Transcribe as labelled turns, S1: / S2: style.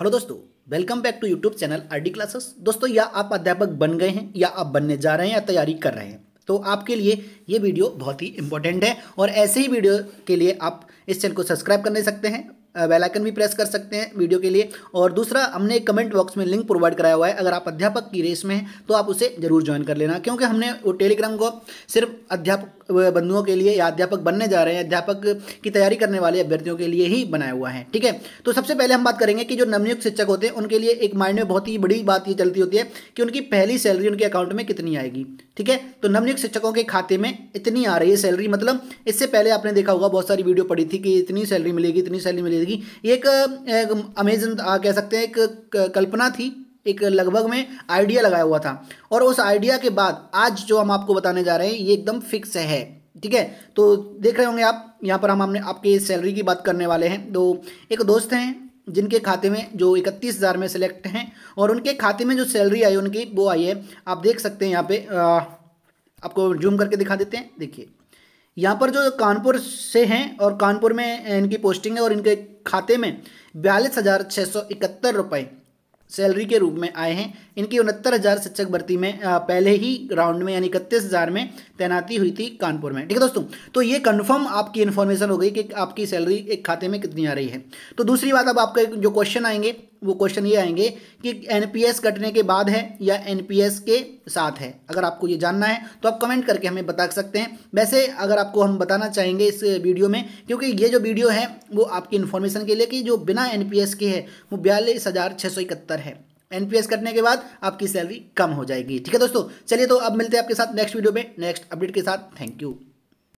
S1: hello दोस्तों welcome back to YouTube channel R D classes दोस्तों या आप अध्यापक बन गए हैं या आप बनने जा रहे हैं या तैयारी कर रहे हैं तो आपके लिए ये वीडियो बहुत ही इंपॉर्टेंट है और ऐसे ही वीडियो के लिए आप इस चैनल को सब्सक्राइब कर नहीं सकते हैं बेल आइकन भी प्रेस कर सकते हैं वीडियो के लिए और दूसरा हमने कमेंट बॉक्स में लिंक प्रोवाइड कराया हुआ है अगर आप अध्यापक की रेस में हैं तो आप उसे जरूर ज्वाइन कर लेना क्योंकि हमने वो टेलीग्राम को सिर्फ अध्यापक बंधुओं के लिए या अध्यापक बनने जा रहे हैं अध्यापक की तैयारी करने वाले अभ्यर्थियों के लिए ही बनाया हुआ है ठीक है तो सबसे पहले हम बात करेंगे कि जो नवनियुक्त शिक्षक होते हैं उनके लिए एक माइंड में बहुत ही बड़ी बात ये चलती होती है कि उनकी पहली सैलरी उनके अकाउंट में कितनी आएगी ठीक है तो नवनियुक्त शिक्षकों के खाते में इतनी आ रही है सैलरी मतलब इससे पहले आपने देखा होगा बहुत सारी वीडियो पड़ी थी कि इतनी सैलरी मिलेगी इतनी सैलरी मिलेगी जाएगी एक, एक अमेजन कह सकते हैं एक कल्पना थी एक लगभग में आइडिया लगाया हुआ था और उस आइडिया के बाद आज जो हम आपको बताने जा रहे हैं ये एकदम फिक्स है ठीक है तो देख रहे होंगे आप यहाँ पर हम हमने आपके सैलरी की बात करने वाले हैं तो एक दोस्त हैं जिनके खाते में जो इकतीस हज़ार में सेलेक्ट हैं और उनके खाते में जो सैलरी आई उनकी वो आई है आप देख सकते हैं यहाँ पे आ, आपको जूम करके दिखा देते हैं देखिए यहाँ पर जो कानपुर से हैं और कानपुर में इनकी पोस्टिंग है और इनके खाते में बयालीस हज़ार छः सौ इकहत्तर रुपये सैलरी के रूप में आए हैं इनकी उनहत्तर हज़ार शिक्षक भर्ती में पहले ही राउंड में यानी इकतीस हज़ार में तैनाती हुई थी कानपुर में ठीक है दोस्तों तो ये कंफर्म आपकी इन्फॉर्मेशन हो गई कि आपकी सैलरी एक खाते में कितनी आ रही है तो दूसरी बात अब आपके जो क्वेश्चन आएंगे वो क्वेश्चन ये आएंगे कि एनपीएस कटने के बाद है या एनपीएस के साथ है अगर आपको ये जानना है तो आप कमेंट करके हमें बता सकते हैं वैसे अगर आपको हम बताना चाहेंगे इस वीडियो में क्योंकि ये जो वीडियो है वो आपकी इन्फॉर्मेशन के लिए कि जो बिना एन के है वो बयालीस है एनपीएस कटने के बाद आपकी सैलरी कम हो जाएगी ठीक है दोस्तों चलिए तो अब मिलते हैं आपके साथ नेक्स्ट वीडियो में नेक्स्ट अपडेट के साथ थैंक यू